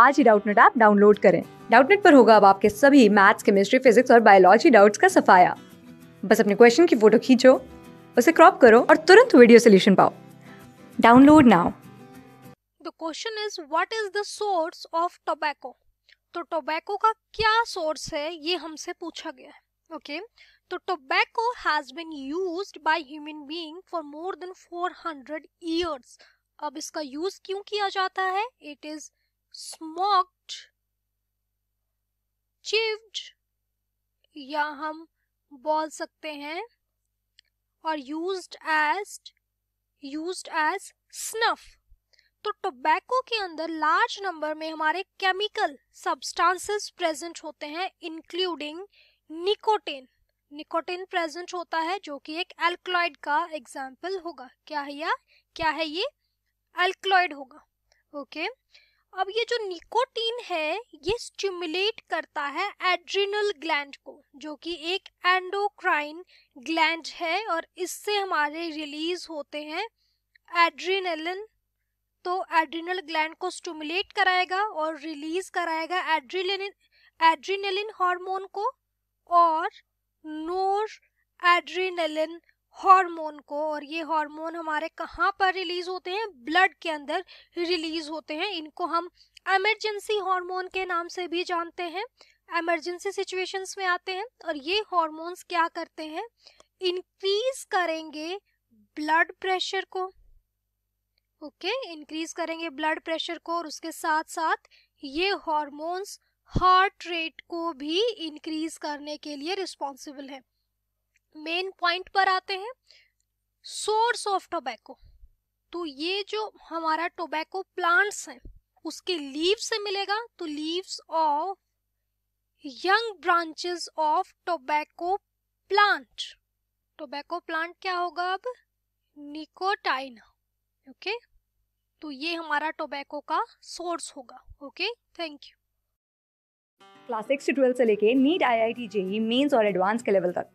आज ही Doubtnut app download करें डाउटनेट पर होगा अब आपके सभी मैथ्स केमिस्ट्री फिजिक्स और बायोलॉजी डाउट्स का सफाया बस अपने क्वेश्चन की फोटो खींचो उसे क्रॉप करो और तुरंत वीडियो सोल्यूशन पाओ download now the question is what is the source of tobacco तो टोबैको का क्या सोर्स है ये हमसे पूछा गया है okay so तो tobacco has been used by human being for more than 400 years अब इसका यूज क्यों किया जाता है इट इज स्मोक्ड चिव्ड या हम बोल सकते हैं और used as used as snuff तो टोबैको के अंदर लार्ज नंबर में हमारे केमिकल सब्सटेंसेस प्रेजेंट होते हैं इंक्लूडिंग निकोटिन निकोटिन प्रेजेंट होता है जो कि एक एल्कलॉइड का एग्जाम्पल होगा क्या है या क्या है ये एल्कलॉइड होगा ओके okay? अब ये जो निकोटीन है ये स्टिमुलेट करता है एड्रिनल ग्लैंड को जो कि एक एंडोक्राइन ग्लैंड है और इससे हमारे रिलीज होते हैं एड्रिनलिन तो एड्रिनल ग्लैंड को स्टिमुलेट कराएगा और रिलीज कराएगा एड्रिलिन एड्रिनलिन हार्मोन को और नोर एड्रिनलिन हार्मोन को और ये हार्मोन हमारे कहाँ पर रिलीज होते हैं ब्लड के अंदर रिलीज होते हैं इनको हम एमरजेंसी हार्मोन के नाम से भी जानते हैं एमरजेंसी सिचुएशंस में आते हैं और ये हॉर्मोन्स क्या करते हैं इंक्रीज करेंगे ब्लड प्रेशर को ओके okay? इंक्रीज करेंगे ब्लड प्रेशर को और उसके साथ साथ ये हॉर्मोन्स हार्ट रेट को भी इंक्रीज करने के लिए रिस्पॉन्सिबल है मेन पॉइंट पर आते हैं सोर्स ऑफ टोबैको तो ये जो हमारा टोबैको प्लांट्स हैं उसके लीव से मिलेगा तो leaves of young branches of tobacco plant tobacco plant क्या होगा अब निकोटाइन ओके okay? तो ये हमारा टोबैको का सोर्स होगा okay thank you class six से से लेके NEET I I T JEE mains और एडवांस के लेवल तक